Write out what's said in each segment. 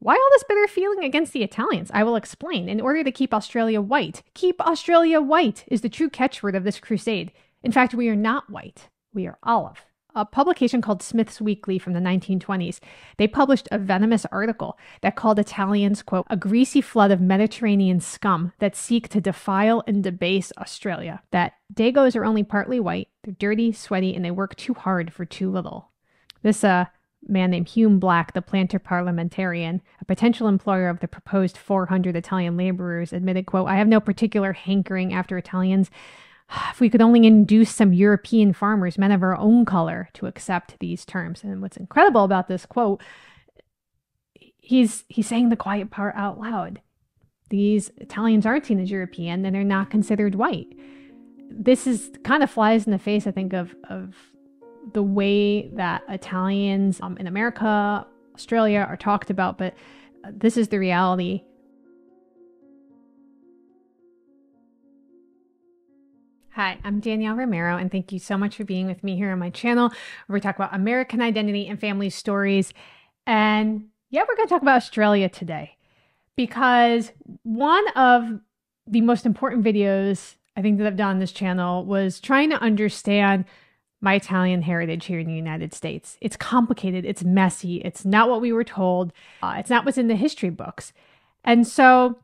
Why all this bitter feeling against the Italians? I will explain. In order to keep Australia white, keep Australia white is the true catchword of this crusade. In fact, we are not white, we are olive. A publication called Smith's Weekly from the 1920s, they published a venomous article that called Italians, quote, a greasy flood of Mediterranean scum that seek to defile and debase Australia. That Dagos are only partly white, they're dirty, sweaty, and they work too hard for too little. This uh, man named Hume Black, the planter parliamentarian, a potential employer of the proposed 400 Italian laborers, admitted, quote, I have no particular hankering after Italians. If we could only induce some European farmers, men of our own color, to accept these terms. And what's incredible about this quote, he's he's saying the quiet part out loud. These Italians aren't seen as European and they're not considered white. This is kind of flies in the face, I think, of of the way that Italians um, in America, Australia are talked about, but uh, this is the reality. Hi, I'm Danielle Romero, and thank you so much for being with me here on my channel, where we talk about American identity and family stories. And yeah, we're going to talk about Australia today because one of the most important videos I think that I've done on this channel was trying to understand my Italian heritage here in the United States. It's complicated, it's messy, it's not what we were told, uh, it's not what's in the history books. And so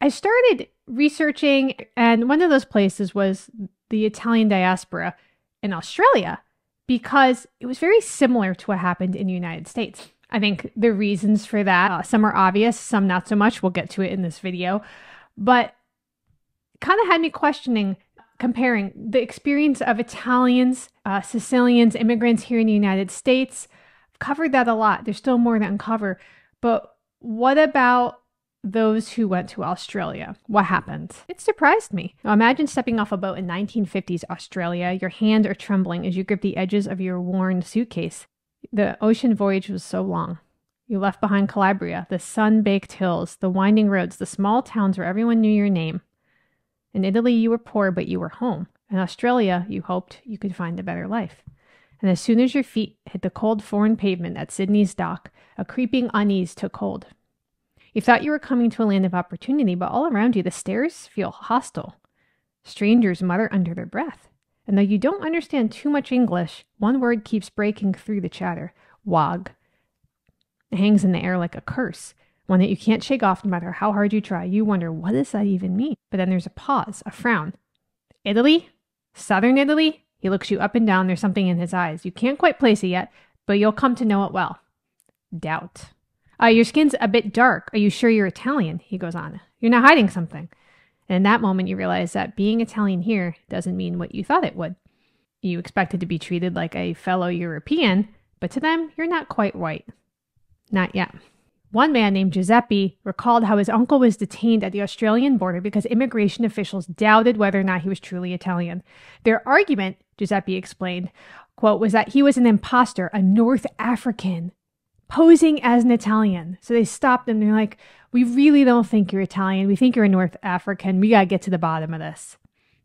I started researching, and one of those places was the Italian diaspora in Australia because it was very similar to what happened in the United States. I think the reasons for that, uh, some are obvious, some not so much. We'll get to it in this video. But kind of had me questioning comparing the experience of Italians, uh, Sicilians, immigrants here in the United States. I've covered that a lot. There's still more to uncover. But what about those who went to Australia? What happened? It surprised me. Now imagine stepping off a boat in 1950s Australia. Your hands are trembling as you grip the edges of your worn suitcase. The ocean voyage was so long. You left behind Calabria, the sun baked hills, the winding roads, the small towns where everyone knew your name. In Italy, you were poor, but you were home. In Australia, you hoped you could find a better life. And as soon as your feet hit the cold foreign pavement at Sydney's dock, a creeping unease took hold. You thought you were coming to a land of opportunity, but all around you the stairs feel hostile. Strangers mutter under their breath. And though you don't understand too much English, one word keeps breaking through the chatter wog. It hangs in the air like a curse, one that you can't shake off no matter how hard you try. You wonder, what does that even mean? But then there's a pause, a frown. Italy? Southern Italy? He looks you up and down. There's something in his eyes. You can't quite place it yet, but you'll come to know it well. Doubt. Uh, your skin's a bit dark. Are you sure you're Italian? He goes on. You're not hiding something. And in that moment, you realize that being Italian here doesn't mean what you thought it would. You expected to be treated like a fellow European, but to them, you're not quite white. Not yet. One man named Giuseppe recalled how his uncle was detained at the Australian border because immigration officials doubted whether or not he was truly Italian. Their argument, Giuseppe explained, quote, was that he was an impostor, a North African, posing as an Italian. So they stopped him and they're like, We really don't think you're Italian. We think you're a North African. We gotta get to the bottom of this.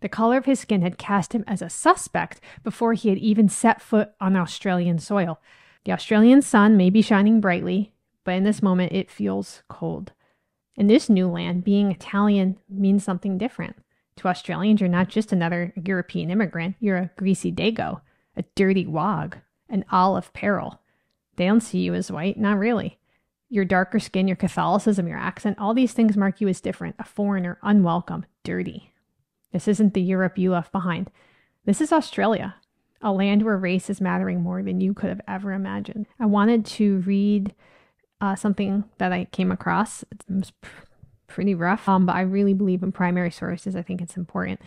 The color of his skin had cast him as a suspect before he had even set foot on Australian soil. The Australian sun may be shining brightly, but in this moment it feels cold. In this new land, being Italian means something different. To Australians, you're not just another European immigrant, you're a greasy dago, a dirty wog, an olive peril. They don't see you as white, not really. Your darker skin, your Catholicism, your accent, all these things mark you as different, a foreigner, unwelcome, dirty. This isn't the Europe you left behind. This is Australia, a land where race is mattering more than you could have ever imagined. I wanted to read uh, something that I came across. It was pr- pretty rough, um, but I really believe in primary sources. I think it's important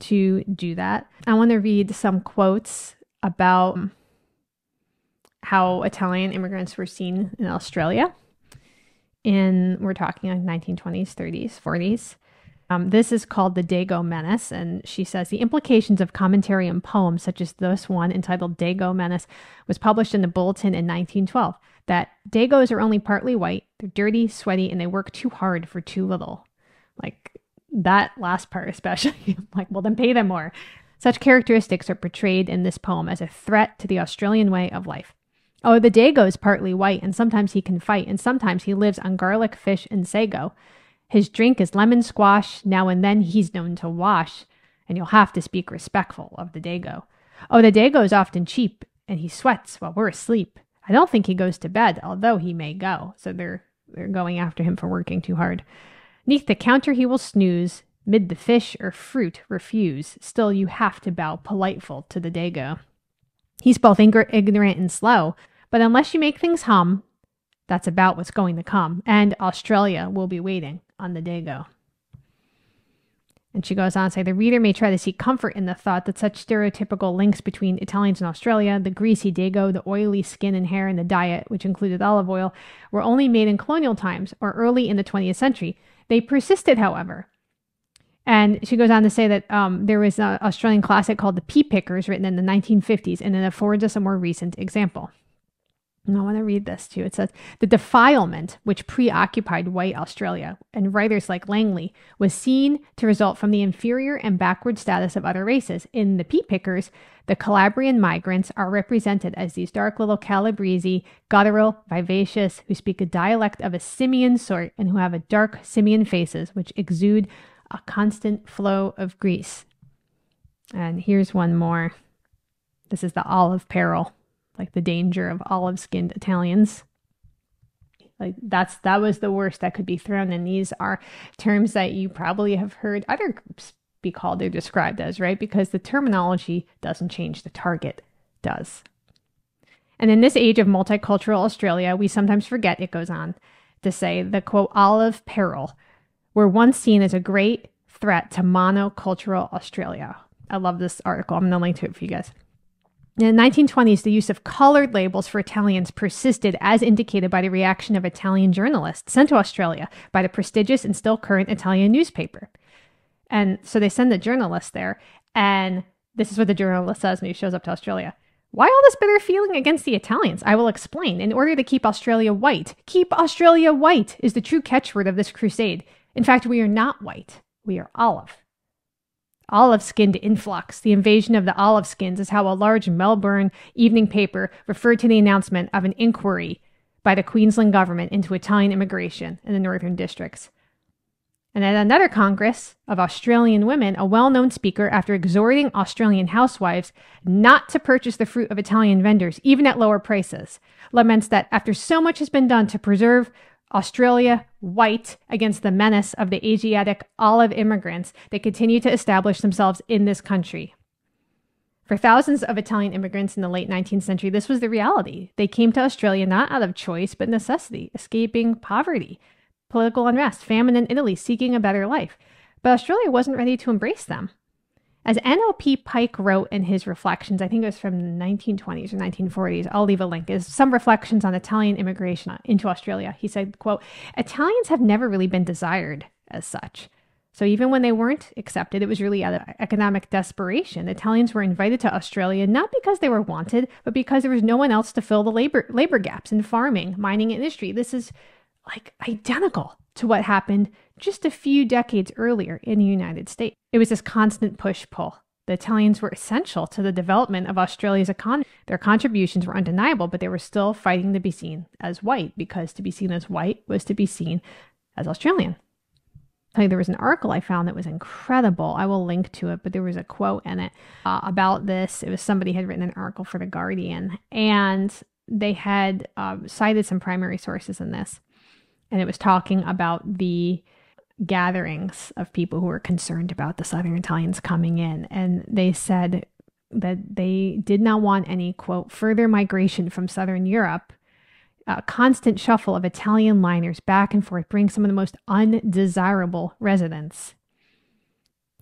to do that. I want to read some quotes about um, how Italian immigrants were seen in Australia. And we're talking like 1920s, 30s, 40s. Um, this is called The Dago Menace, and she says the implications of commentary and poems such as this one entitled Dago Menace was published in the Bulletin in 1912 that Dagos are only partly white, they're dirty, sweaty, and they work too hard for too little. Like that last part, especially. like, well, then pay them more. Such characteristics are portrayed in this poem as a threat to the Australian way of life. Oh, the Dago is partly white, and sometimes he can fight, and sometimes he lives on garlic, fish, and sago. His drink is lemon squash. Now and then he's known to wash, and you'll have to speak respectful of the Dago. Oh, the Dago is often cheap, and he sweats while we're asleep. I don't think he goes to bed, although he may go. So they're they're going after him for working too hard. Neath the counter he will snooze, mid the fish or fruit refuse. Still you have to bow politeful to the dago. He's both ing- ignorant and slow, but unless you make things hum, that's about what's going to come, and Australia will be waiting on the dago. And she goes on to say the reader may try to seek comfort in the thought that such stereotypical links between Italians and Australia, the greasy dago, the oily skin and hair, and the diet, which included olive oil, were only made in colonial times or early in the 20th century. They persisted, however. And she goes on to say that um, there was an Australian classic called The Pea Pickers, written in the 1950s, and it affords us a more recent example. And I want to read this too. It says The defilement which preoccupied white Australia and writers like Langley was seen to result from the inferior and backward status of other races. In The Pea Pickers, the Calabrian migrants are represented as these dark little Calabrese, guttural, vivacious, who speak a dialect of a simian sort and who have a dark simian faces which exude a constant flow of grease. And here's one more. This is the olive peril like the danger of olive skinned Italians. Like that's that was the worst that could be thrown. And these are terms that you probably have heard other groups be called or described as, right? Because the terminology doesn't change, the target does. And in this age of multicultural Australia, we sometimes forget, it goes on to say, the quote, olive peril were once seen as a great threat to monocultural Australia. I love this article. I'm going to link to it for you guys. In the 1920s, the use of colored labels for Italians persisted, as indicated by the reaction of Italian journalists sent to Australia by the prestigious and still current Italian newspaper. And so they send the journalist there, and this is what the journalist says when he shows up to Australia. Why all this bitter feeling against the Italians? I will explain. In order to keep Australia white, keep Australia white is the true catchword of this crusade. In fact, we are not white, we are olive. Olive skinned influx. The invasion of the olive skins is how a large Melbourne evening paper referred to the announcement of an inquiry by the Queensland government into Italian immigration in the northern districts. And at another Congress of Australian women, a well known speaker, after exhorting Australian housewives not to purchase the fruit of Italian vendors, even at lower prices, laments that after so much has been done to preserve Australia, white, against the menace of the Asiatic olive immigrants that continue to establish themselves in this country. For thousands of Italian immigrants in the late 19th century, this was the reality. They came to Australia not out of choice, but necessity, escaping poverty, political unrest, famine in Italy, seeking a better life. But Australia wasn't ready to embrace them. As NLP Pike wrote in his reflections, I think it was from the 1920s or 1940s, I'll leave a link, is some reflections on Italian immigration into Australia. He said, quote, Italians have never really been desired as such. So even when they weren't accepted, it was really out of economic desperation. Italians were invited to Australia not because they were wanted, but because there was no one else to fill the labor labor gaps in farming, mining industry. This is like identical to what happened just a few decades earlier in the United States. It was this constant push pull. The Italians were essential to the development of Australia's economy. Their contributions were undeniable, but they were still fighting to be seen as white because to be seen as white was to be seen as Australian. think there was an article I found that was incredible. I will link to it, but there was a quote in it uh, about this. It was somebody had written an article for The Guardian, and they had uh, cited some primary sources in this. And it was talking about the gatherings of people who were concerned about the Southern Italians coming in. And they said that they did not want any, quote, further migration from Southern Europe. A constant shuffle of Italian liners back and forth brings some of the most undesirable residents.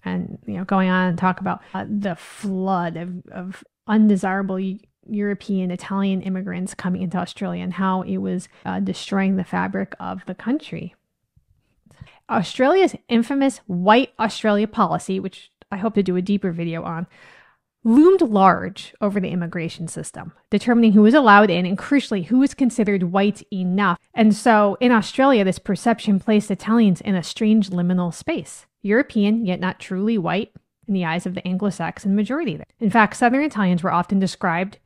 And, you know, going on and talk about uh, the flood of, of undesirable European Italian immigrants coming into Australia and how it was uh, destroying the fabric of the country. Australia's infamous White Australia policy, which I hope to do a deeper video on, loomed large over the immigration system, determining who was allowed in and crucially who was considered white enough. And so in Australia, this perception placed Italians in a strange liminal space European, yet not truly white, in the eyes of the Anglo Saxon majority. In fact, Southern Italians were often described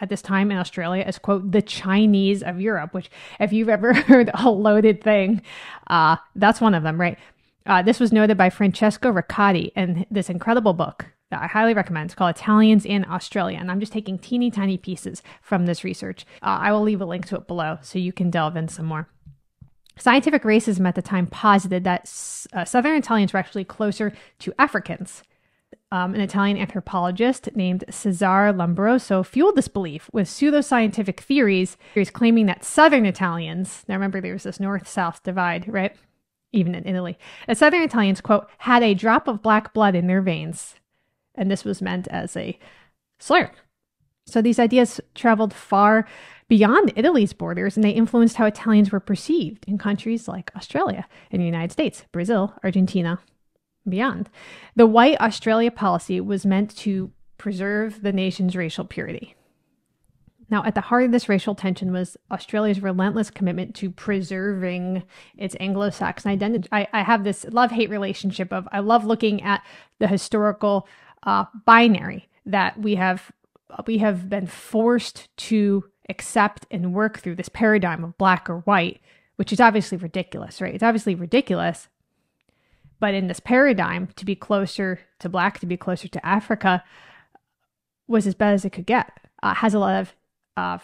at this time in Australia as quote the Chinese of Europe, which if you've ever heard a loaded thing, uh, that's one of them, right? Uh, this was noted by Francesco Riccati in this incredible book that I highly recommend. It's called Italians in Australia, and I'm just taking teeny tiny pieces from this research. Uh, I will leave a link to it below so you can delve in some more. Scientific racism at the time posited that uh, Southern Italians were actually closer to Africans um, an Italian anthropologist named Cesare Lombroso fueled this belief with pseudoscientific theories, was claiming that Southern Italians, now remember there was this north south divide, right? Even in Italy, that Southern Italians, quote, had a drop of black blood in their veins. And this was meant as a slur. So these ideas traveled far beyond Italy's borders and they influenced how Italians were perceived in countries like Australia and the United States, Brazil, Argentina, beyond. The White Australia policy was meant to preserve the nation's racial purity. Now, at the heart of this racial tension was Australia's relentless commitment to preserving its Anglo Saxon identity. I, I have this love hate relationship of I love looking at the historical uh, binary that we have we have been forced to accept and work through this paradigm of black or white, which is obviously ridiculous, right? It's obviously ridiculous, but in this paradigm, to be closer to Black, to be closer to Africa, was as bad as it could get. Uh, has a lot of uh,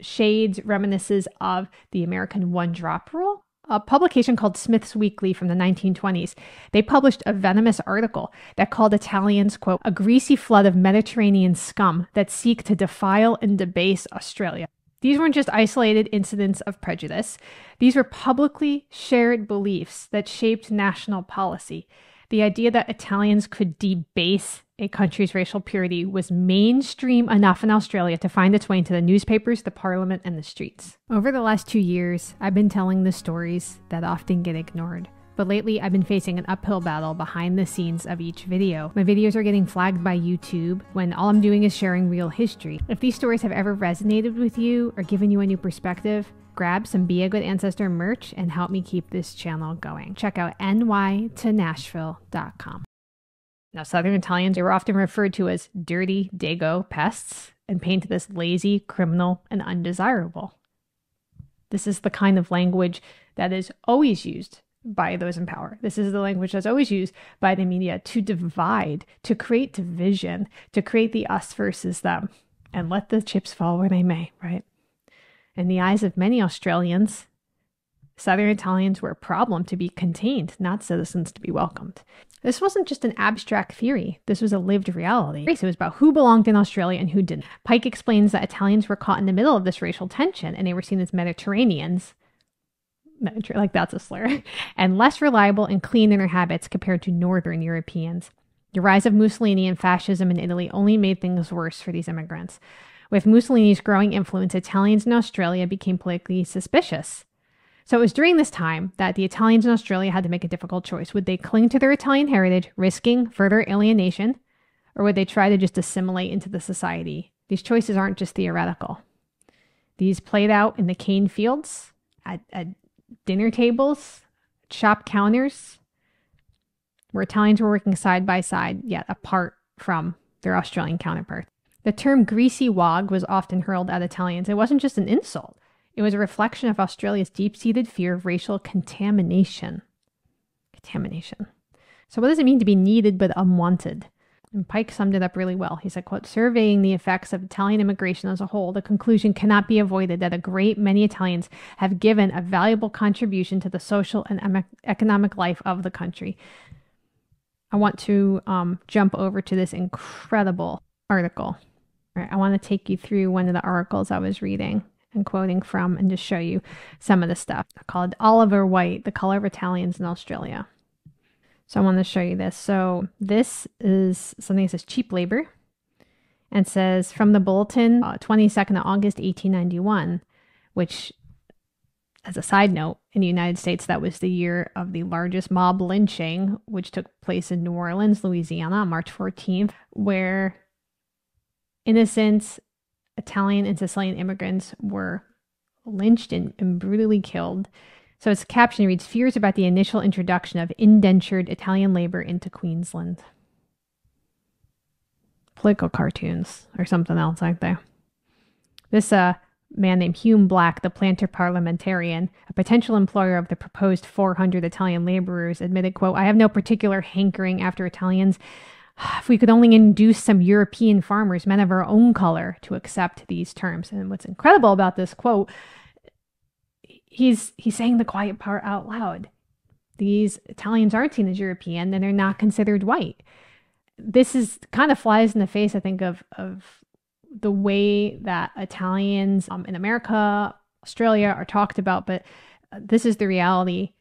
shades, reminiscences of the American one drop rule. A publication called Smith's Weekly from the 1920s, they published a venomous article that called Italians, quote, a greasy flood of Mediterranean scum that seek to defile and debase Australia. These weren't just isolated incidents of prejudice, these were publicly shared beliefs that shaped national policy. The idea that Italians could debase a country's racial purity was mainstream enough in Australia to find its way into the newspapers, the parliament, and the streets. Over the last two years, I've been telling the stories that often get ignored but lately I've been facing an uphill battle behind the scenes of each video. My videos are getting flagged by YouTube when all I'm doing is sharing real history. If these stories have ever resonated with you or given you a new perspective, grab some Be a Good Ancestor merch and help me keep this channel going. Check out nytonashville.com. Now, Southern Italians are often referred to as dirty dago pests and painted as lazy, criminal, and undesirable. This is the kind of language that is always used by those in power. This is the language that's always used by the media to divide, to create division, to create the us versus them, and let the chips fall where they may, right? In the eyes of many Australians, Southern Italians were a problem to be contained, not citizens to be welcomed. This wasn't just an abstract theory, this was a lived reality. Race, it was about who belonged in Australia and who didn't. Pike explains that Italians were caught in the middle of this racial tension and they were seen as Mediterraneans like that's a slur, and less reliable and clean in their habits compared to Northern Europeans. The rise of Mussolini and fascism in Italy only made things worse for these immigrants. With Mussolini's growing influence, Italians in Australia became politically suspicious. So it was during this time that the Italians in Australia had to make a difficult choice. Would they cling to their Italian heritage, risking further alienation, or would they try to just assimilate into the society? These choices aren't just theoretical. These played out in the cane fields at, at dinner tables, shop counters, where Italians were working side by side, yet apart from their Australian counterparts. The term greasy wog was often hurled at Italians. It wasn't just an insult, it was a reflection of Australia's deep seated fear of racial contamination. Contamination. So, what does it mean to be needed but unwanted? And Pike summed it up really well. He said, quote, surveying the effects of Italian immigration as a whole, the conclusion cannot be avoided that a great many Italians have given a valuable contribution to the social and economic life of the country. I want to um, jump over to this incredible article. I want to take you through one of the articles I was reading and quoting from and just show you some of the stuff. called Oliver White, The Color of Italians in Australia. So I want to show you this. So this is something that says cheap labor and says from the bulletin uh, 22nd of August 1891, which as a side note, in the United States, that was the year of the largest mob lynching, which took place in New Orleans, Louisiana, on March 14th, where innocent Italian and Sicilian immigrants were lynched and, and brutally killed. So its caption reads Fears about the initial introduction of indentured Italian labor into Queensland. Political cartoons or something else, aren't they? This uh, man named Hume Black, the planter parliamentarian, a potential employer of the proposed 400 Italian laborers, admitted, quote, I have no particular hankering after Italians. If we could only induce some European farmers, men of our own color, to accept these terms. And what's incredible about this quote he's he's saying the quiet part out loud. These Italians are seen as European, and they're not considered white. This is kind of flies in the face, I think, of of the way that Italians um, in America, Australia are talked about, but this is the reality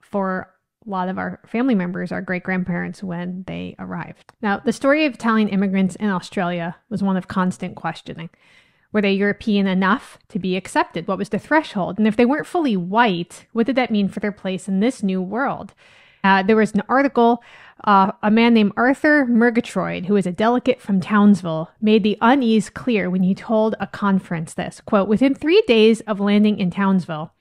for a lot of our family members, our great grandparents, when they arrived. Now, the story of Italian immigrants in Australia was one of constant questioning. Were they European enough to be accepted? What was the threshold? And if they weren't fully white, what did that mean for their place in this new world? Uh, there was an article, uh, a man named Arthur Murgatroyd, who was a delegate from Townsville, made the unease clear when he told a conference this quote, within three days of landing in Townsville,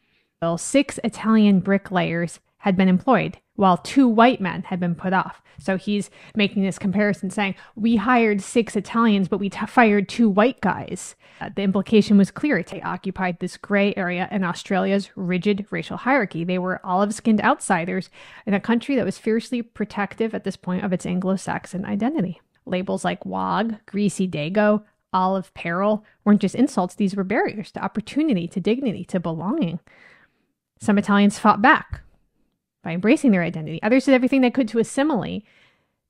six Italian bricklayers had been employed while two white men had been put off. So he's making this comparison saying, We hired six Italians, but we t- fired two white guys. Uh, the implication was clear. They occupied this gray area in Australia's rigid racial hierarchy. They were olive skinned outsiders in a country that was fiercely protective at this point of its Anglo Saxon identity. Labels like WOG, Greasy Dago, Olive Peril weren't just insults, these were barriers to opportunity, to dignity, to belonging. Some Italians fought back by embracing their identity. Others did everything they could to assimilate.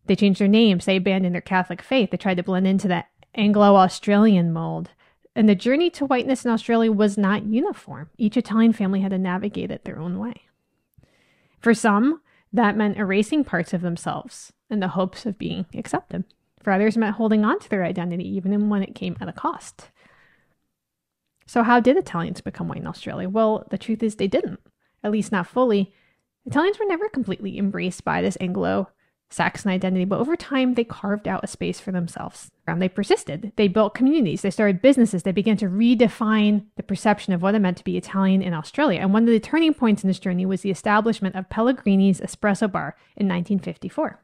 They changed their names, they abandoned their Catholic faith, they tried to blend into that Anglo Australian mold. And the journey to whiteness in Australia was not uniform. Each Italian family had to navigate it their own way. For some, that meant erasing parts of themselves in the hopes of being accepted. For others, it meant holding on to their identity, even when it came at a cost. So, how did Italians become white in Australia? Well, the truth is they didn't, at least not fully. Italians were never completely embraced by this Anglo Saxon identity, but over time they carved out a space for themselves. And they persisted. They built communities, they started businesses, they began to redefine the perception of what it meant to be Italian in Australia. And one of the turning points in this journey was the establishment of Pellegrini's Espresso Bar in 1954.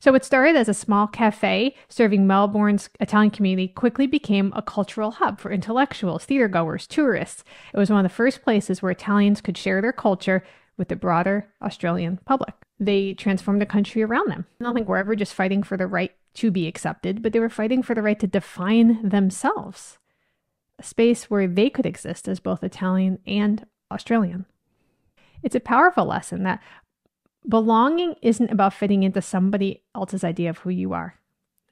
So it started as a small cafe serving Melbourne's Italian community, quickly became a cultural hub for intellectuals, theatergoers, tourists. It was one of the first places where Italians could share their culture with the broader Australian public. They transformed the country around them. I don't think we're ever just fighting for the right to be accepted, but they were fighting for the right to define themselves, a space where they could exist as both Italian and Australian. It's a powerful lesson that belonging isn't about fitting into somebody else's idea of who you are.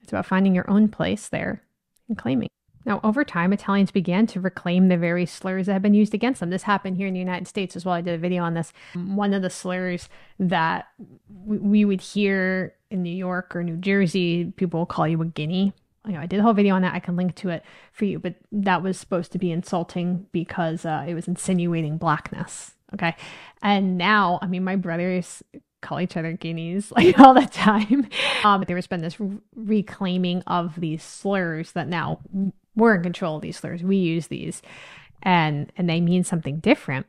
It's about finding your own place there and claiming. Now, over time, Italians began to reclaim the very slurs that had been used against them. This happened here in the United States as well. I did a video on this. One of the slurs that we would hear in New York or New Jersey, people will call you a guinea. You know, I did a whole video on that. I can link to it for you, but that was supposed to be insulting because uh, it was insinuating blackness. Okay. And now, I mean, my brothers call each other guineas like all the time. Um, there's been this reclaiming of these slurs that now we're in control of these slurs. We use these and and they mean something different.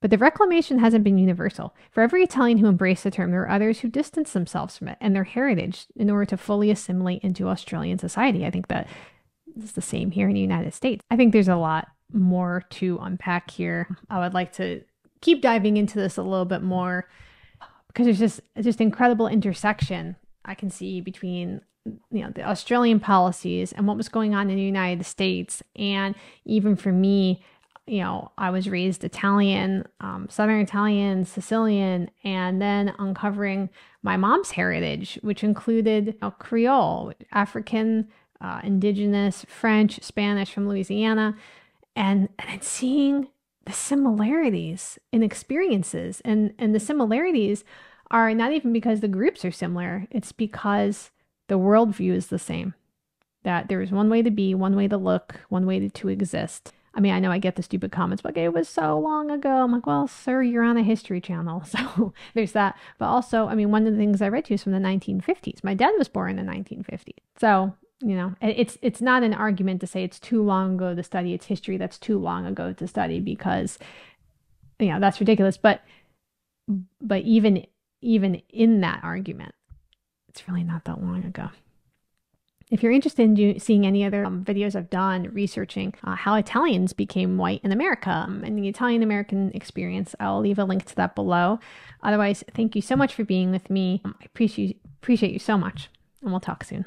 But the reclamation hasn't been universal. For every Italian who embraced the term, there are others who distance themselves from it and their heritage in order to fully assimilate into Australian society. I think that is the same here in the United States. I think there's a lot more to unpack here. I would like to keep diving into this a little bit more because there's just just incredible intersection I can see between you know the Australian policies and what was going on in the United States, and even for me, you know, I was raised Italian, um, Southern Italian, Sicilian, and then uncovering my mom's heritage, which included you know, Creole, African, uh, Indigenous, French, Spanish from Louisiana, and and seeing the similarities in experiences, and and the similarities are not even because the groups are similar; it's because the worldview is the same that there is one way to be, one way to look, one way to, to exist. I mean, I know I get the stupid comments, but it was so long ago. I'm like, well, sir, you're on a history channel. So there's that. But also, I mean, one of the things I read to you is from the 1950s. My dad was born in the 1950s. So, you know, it's it's not an argument to say it's too long ago to study. It's history that's too long ago to study because, you know, that's ridiculous. But but even even in that argument, it's really not that long ago. If you're interested in do, seeing any other um, videos I've done researching uh, how Italians became white in America um, and the Italian American experience, I'll leave a link to that below. Otherwise, thank you so much for being with me. Um, I appreciate, appreciate you so much, and we'll talk soon.